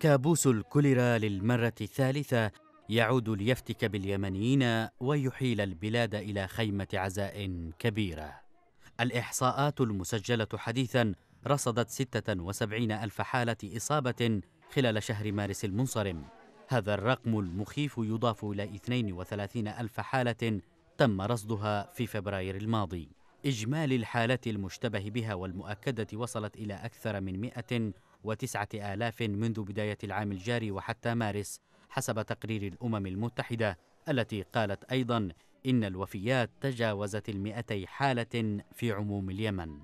كابوس الكوليرا للمرة الثالثة يعود ليفتك باليمنيين ويحيل البلاد إلى خيمة عزاء كبيرة الإحصاءات المسجلة حديثاً رصدت 76 ألف حالة إصابة خلال شهر مارس المنصرم هذا الرقم المخيف يضاف إلى 32 ألف حالة تم رصدها في فبراير الماضي إجمالي الحالات المشتبه بها والمؤكدة وصلت إلى أكثر من 100 وتسعة آلاف منذ بداية العام الجاري وحتى مارس حسب تقرير الأمم المتحدة التي قالت أيضا إن الوفيات تجاوزت المئتي حالة في عموم اليمن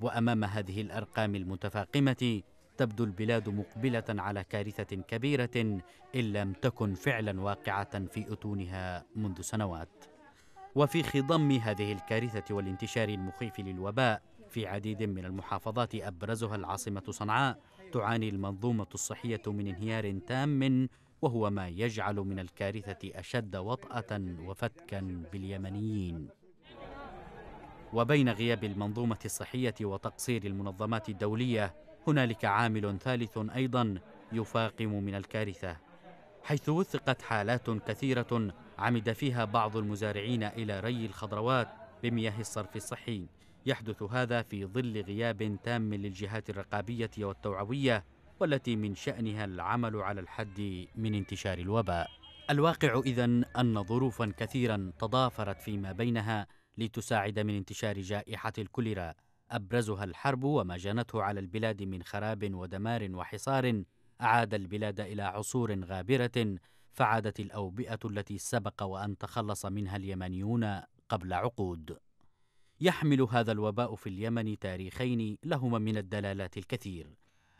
وأمام هذه الأرقام المتفاقمة تبدو البلاد مقبلة على كارثة كبيرة إن لم تكن فعلا واقعة في أتونها منذ سنوات وفي خضم هذه الكارثة والانتشار المخيف للوباء في عديد من المحافظات أبرزها العاصمة صنعاء تعاني المنظومة الصحية من انهيار تام وهو ما يجعل من الكارثة أشد وطأة وفتكا باليمنيين وبين غياب المنظومة الصحية وتقصير المنظمات الدولية هنالك عامل ثالث أيضا يفاقم من الكارثة حيث وثقت حالات كثيرة عمد فيها بعض المزارعين إلى ري الخضروات بمياه الصرف الصحي يحدث هذا في ظل غياب تام للجهات الرقابية والتوعوية والتي من شأنها العمل على الحد من انتشار الوباء. الواقع إذا أن ظروفا كثيرا تضافرت فيما بينها لتساعد من انتشار جائحة الكوليرا أبرزها الحرب وما جنته على البلاد من خراب ودمار وحصار أعاد البلاد إلى عصور غابرة فعادت الأوبئة التي سبق وأن تخلص منها اليمنيون قبل عقود يحمل هذا الوباء في اليمن تاريخين لهما من الدلالات الكثير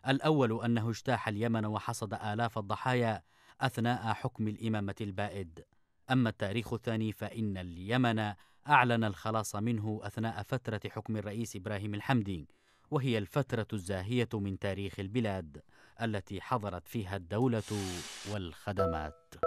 الاول انه اجتاح اليمن وحصد الاف الضحايا اثناء حكم الامامه البائد اما التاريخ الثاني فان اليمن اعلن الخلاص منه اثناء فتره حكم الرئيس ابراهيم الحمدي وهي الفتره الزاهيه من تاريخ البلاد التي حضرت فيها الدوله والخدمات